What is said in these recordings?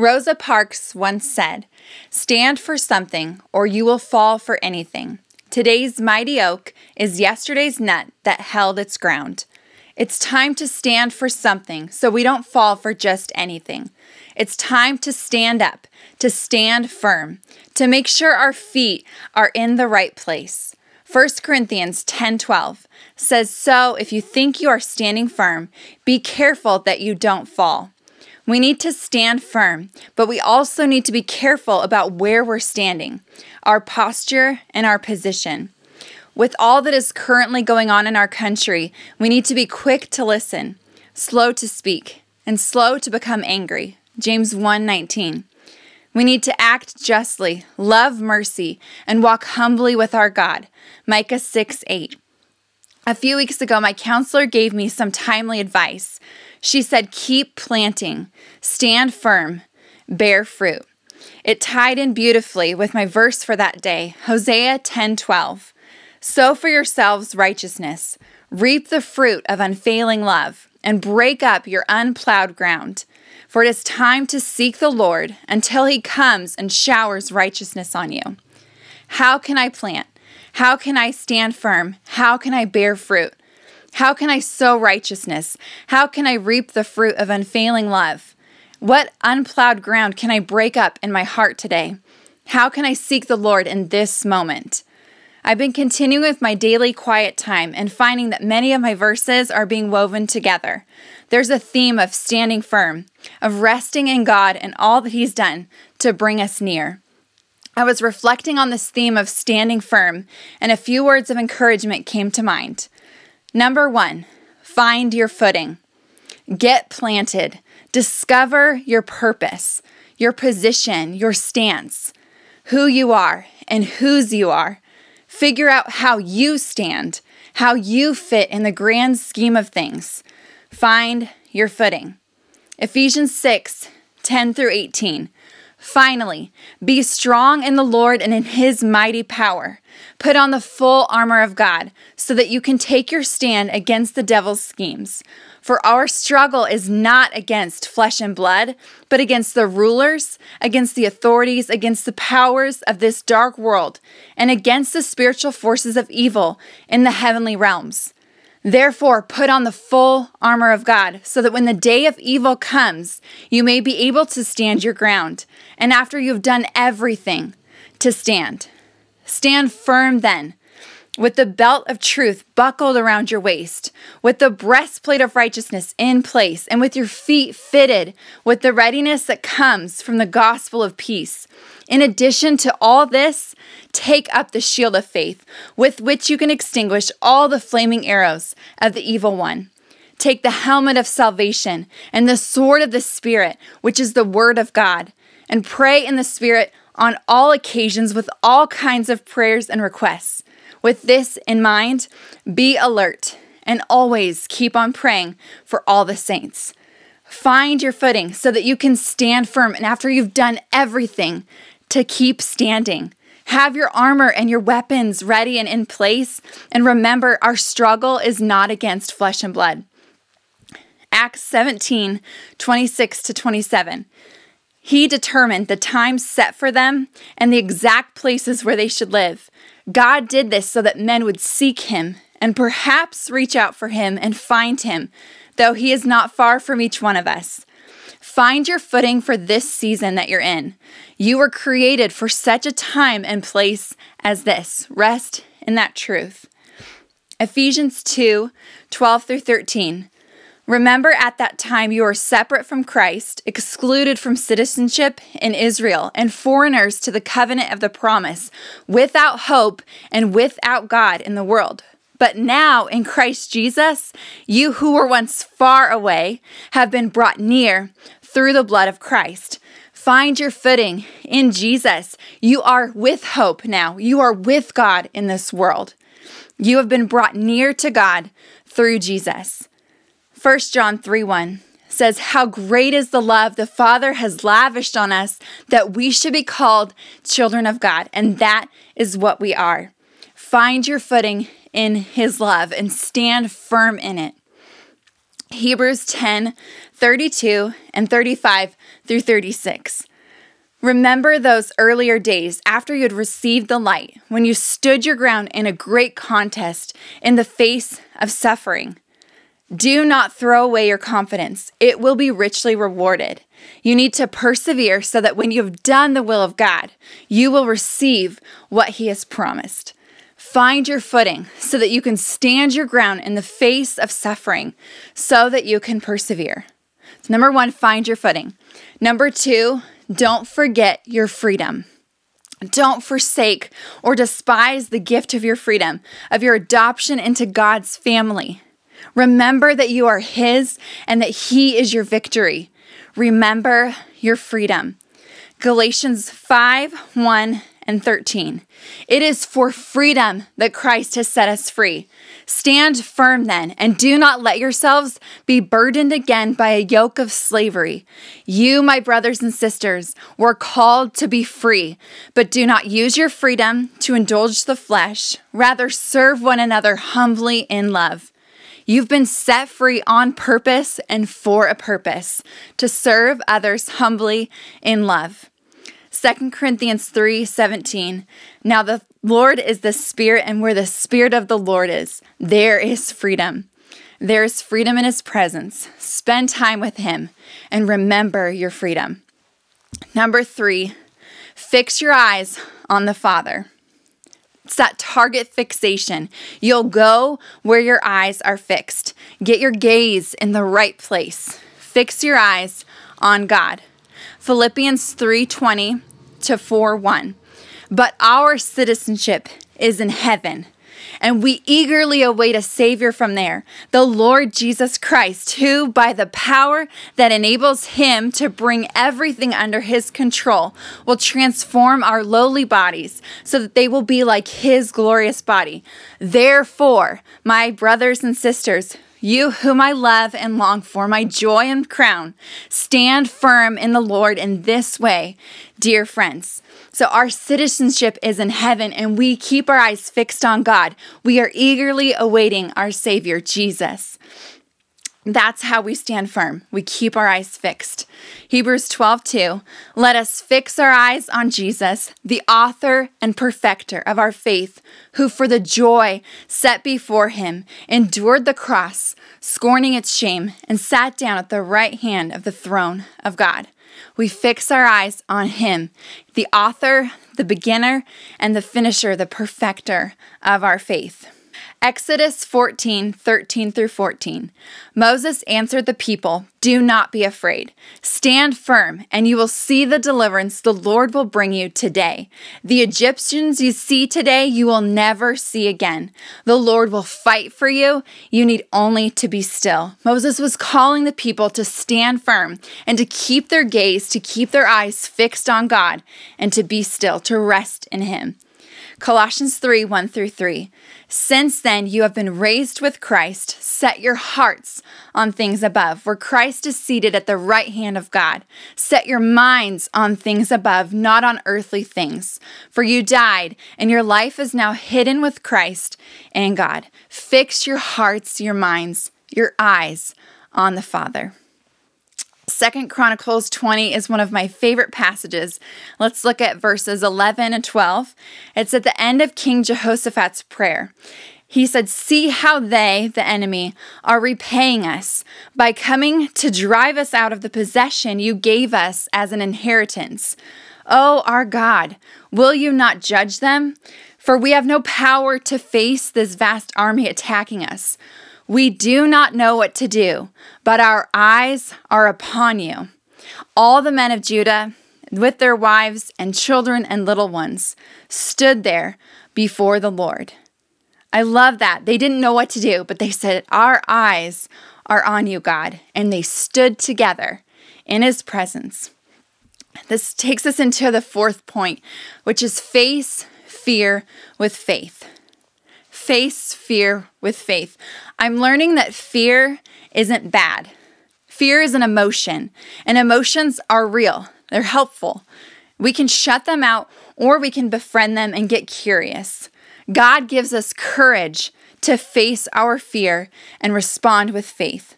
Rosa Parks once said, Stand for something, or you will fall for anything. Today's mighty oak is yesterday's nut that held its ground. It's time to stand for something so we don't fall for just anything. It's time to stand up, to stand firm, to make sure our feet are in the right place. 1 Corinthians 10:12 says, "So if you think you are standing firm, be careful that you don't fall." We need to stand firm, but we also need to be careful about where we're standing, our posture, and our position. With all that is currently going on in our country, we need to be quick to listen, slow to speak, and slow to become angry. James 1:19. We need to act justly, love mercy, and walk humbly with our God. Micah 6 8. A few weeks ago, my counselor gave me some timely advice. She said, Keep planting, stand firm, bear fruit. It tied in beautifully with my verse for that day, Hosea 10:12. Sow for yourselves righteousness, reap the fruit of unfailing love, and break up your unplowed ground. For it is time to seek the Lord until he comes and showers righteousness on you. How can I plant? How can I stand firm? How can I bear fruit? How can I sow righteousness? How can I reap the fruit of unfailing love? What unplowed ground can I break up in my heart today? How can I seek the Lord in this moment? I've been continuing with my daily quiet time and finding that many of my verses are being woven together. There's a theme of standing firm, of resting in God and all that He's done to bring us near. I was reflecting on this theme of standing firm, and a few words of encouragement came to mind. Number one, find your footing, get planted, discover your purpose, your position, your stance, who you are, and whose you are. Figure out how you stand, how you fit in the grand scheme of things. Find your footing. Ephesians 6 10 through 18. Finally, be strong in the Lord and in his mighty power. Put on the full armor of God so that you can take your stand against the devil's schemes. For our struggle is not against flesh and blood, but against the rulers, against the authorities, against the powers of this dark world, and against the spiritual forces of evil in the heavenly realms. Therefore, put on the full armor of God, so that when the day of evil comes, you may be able to stand your ground, and after you have done everything, to stand. Stand firm then, with the belt of truth buckled around your waist, with the breastplate of righteousness in place, and with your feet fitted with the readiness that comes from the gospel of peace. In addition to all this, take up the shield of faith, with which you can extinguish all the flaming arrows of the evil one. Take the helmet of salvation and the sword of the Spirit, which is the word of God, and pray in the Spirit on all occasions with all kinds of prayers and requests. With this in mind, be alert and always keep on praying for all the saints. Find your footing so that you can stand firm. And after you've done everything, to keep standing. Have your armor and your weapons ready and in place. And remember, our struggle is not against flesh and blood. Acts 17 26 to 27. He determined the times set for them and the exact places where they should live. God did this so that men would seek him and perhaps reach out for him and find him, though he is not far from each one of us. Find your footing for this season that you're in. You were created for such a time and place as this. Rest in that truth. Ephesians 2 12 through 13. Remember, at that time, you were separate from Christ, excluded from citizenship in Israel, and foreigners to the covenant of the promise, without hope and without God in the world. But now, in Christ Jesus, you who were once far away have been brought near through the blood of Christ. Find your footing in Jesus. You are with hope now, you are with God in this world. You have been brought near to God through Jesus. 1 John 3 1 says, How great is the love the Father has lavished on us that we should be called children of God. And that is what we are. Find your footing in His love and stand firm in it. Hebrews 10 32 and 35 through 36. Remember those earlier days after you had received the light, when you stood your ground in a great contest in the face of suffering. Do not throw away your confidence. It will be richly rewarded. You need to persevere so that when you have done the will of God, you will receive what He has promised. Find your footing so that you can stand your ground in the face of suffering so that you can persevere. So number one, find your footing. Number two, don't forget your freedom. Don't forsake or despise the gift of your freedom, of your adoption into God's family. Remember that you are His and that He is your victory. Remember your freedom. Galatians 5 1 and 13. It is for freedom that Christ has set us free. Stand firm then, and do not let yourselves be burdened again by a yoke of slavery. You, my brothers and sisters, were called to be free, but do not use your freedom to indulge the flesh. Rather, serve one another humbly in love. You've been set free on purpose and for a purpose to serve others humbly in love. 2 Corinthians 3 17. Now the Lord is the Spirit, and where the Spirit of the Lord is, there is freedom. There is freedom in His presence. Spend time with Him and remember your freedom. Number three, fix your eyes on the Father. It's that target fixation. You'll go where your eyes are fixed. Get your gaze in the right place. Fix your eyes on God. Philippians 3:20 to 4:1. But our citizenship is in heaven and we eagerly await a Savior from there, the Lord Jesus Christ, who, by the power that enables him to bring everything under his control, will transform our lowly bodies so that they will be like his glorious body. Therefore, my brothers and sisters, you whom I love and long for, my joy and crown, stand firm in the Lord in this way, dear friends. So, our citizenship is in heaven, and we keep our eyes fixed on God. We are eagerly awaiting our Savior, Jesus. That's how we stand firm. We keep our eyes fixed. Hebrews 12, 2. Let us fix our eyes on Jesus, the author and perfecter of our faith, who for the joy set before him endured the cross, scorning its shame, and sat down at the right hand of the throne of God. We fix our eyes on him, the author, the beginner, and the finisher, the perfecter of our faith. Exodus 14, 13 through 14. Moses answered the people, Do not be afraid. Stand firm, and you will see the deliverance the Lord will bring you today. The Egyptians you see today, you will never see again. The Lord will fight for you. You need only to be still. Moses was calling the people to stand firm and to keep their gaze, to keep their eyes fixed on God, and to be still, to rest in Him. Colossians 3 1 through 3. Since then, you have been raised with Christ. Set your hearts on things above, where Christ is seated at the right hand of God. Set your minds on things above, not on earthly things. For you died, and your life is now hidden with Christ and God. Fix your hearts, your minds, your eyes on the Father. Second Chronicles 20 is one of my favorite passages. Let's look at verses 11 and 12. It's at the end of King Jehoshaphat's prayer. He said, See how they, the enemy, are repaying us by coming to drive us out of the possession you gave us as an inheritance. O oh, our God, will you not judge them? For we have no power to face this vast army attacking us. We do not know what to do, but our eyes are upon you. All the men of Judah, with their wives and children and little ones, stood there before the Lord. I love that. They didn't know what to do, but they said, Our eyes are on you, God. And they stood together in his presence. This takes us into the fourth point, which is face fear with faith face fear with faith. I'm learning that fear isn't bad. Fear is an emotion, and emotions are real, they're helpful. We can shut them out or we can befriend them and get curious. God gives us courage to face our fear and respond with faith.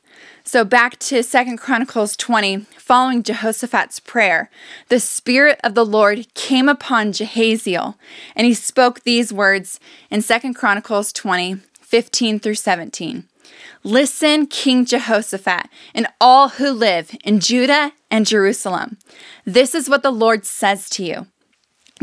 So back to Second Chronicles 20, following Jehoshaphat's prayer, the Spirit of the Lord came upon Jehaziel, and he spoke these words in Second Chronicles 20, 15 through 17. Listen, King Jehoshaphat, and all who live in Judah and Jerusalem. This is what the Lord says to you.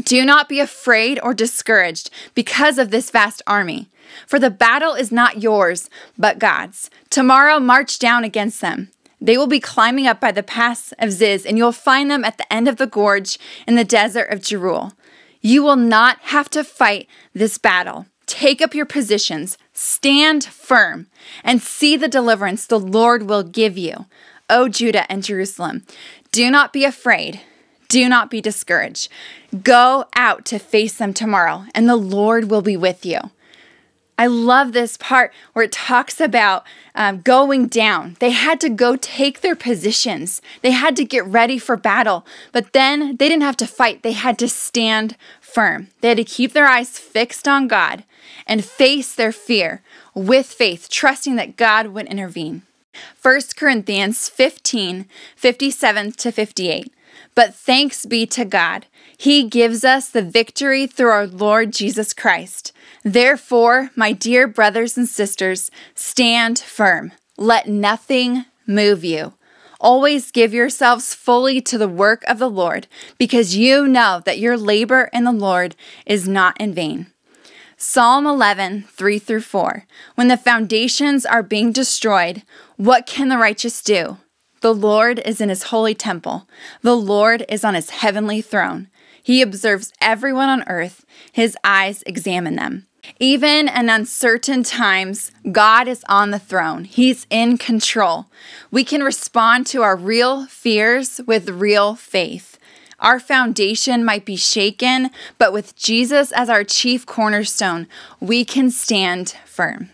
Do not be afraid or discouraged because of this vast army. For the battle is not yours, but God's. Tomorrow, march down against them. They will be climbing up by the pass of Ziz, and you'll find them at the end of the gorge in the desert of Jeruel. You will not have to fight this battle. Take up your positions, stand firm, and see the deliverance the Lord will give you. O Judah and Jerusalem, do not be afraid. Do not be discouraged. Go out to face them tomorrow, and the Lord will be with you. I love this part where it talks about um, going down. They had to go take their positions, they had to get ready for battle, but then they didn't have to fight. They had to stand firm. They had to keep their eyes fixed on God and face their fear with faith, trusting that God would intervene. 1 Corinthians 15 57 to 58. But thanks be to God, He gives us the victory through our Lord Jesus Christ. Therefore, my dear brothers and sisters, stand firm. Let nothing move you. Always give yourselves fully to the work of the Lord, because you know that your labor in the Lord is not in vain. Psalm 11, 3 through 4. When the foundations are being destroyed, what can the righteous do? The Lord is in his holy temple. The Lord is on his heavenly throne. He observes everyone on earth. His eyes examine them. Even in uncertain times, God is on the throne. He's in control. We can respond to our real fears with real faith. Our foundation might be shaken, but with Jesus as our chief cornerstone, we can stand firm.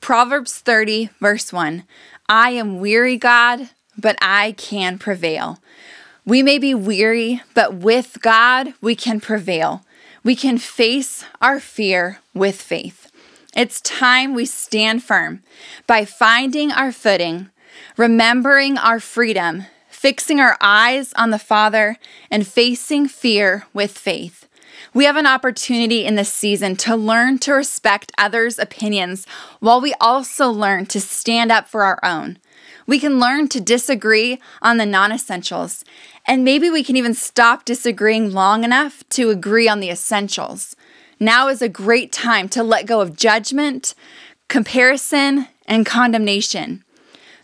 Proverbs 30, verse 1 I am weary, God but I can prevail. We may be weary, but with God, we can prevail. We can face our fear with faith. It's time we stand firm by finding our footing, remembering our freedom, fixing our eyes on the Father, and facing fear with faith. We have an opportunity in this season to learn to respect others' opinions while we also learn to stand up for our own. We can learn to disagree on the non essentials. And maybe we can even stop disagreeing long enough to agree on the essentials. Now is a great time to let go of judgment, comparison, and condemnation.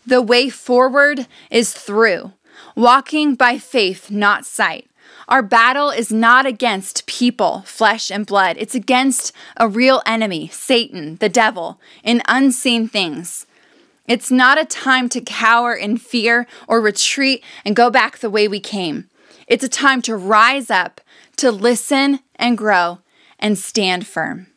The way forward is through, walking by faith, not sight. Our battle is not against people, flesh and blood. It's against a real enemy, Satan, the devil, in unseen things. It's not a time to cower in fear or retreat and go back the way we came. It's a time to rise up, to listen and grow, and stand firm.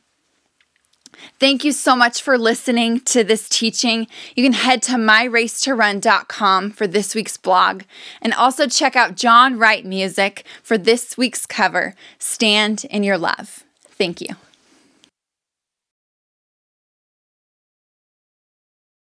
Thank you so much for listening to this teaching. You can head to myracetorun.com for this week's blog and also check out John Wright Music for this week's cover, Stand in Your Love. Thank you.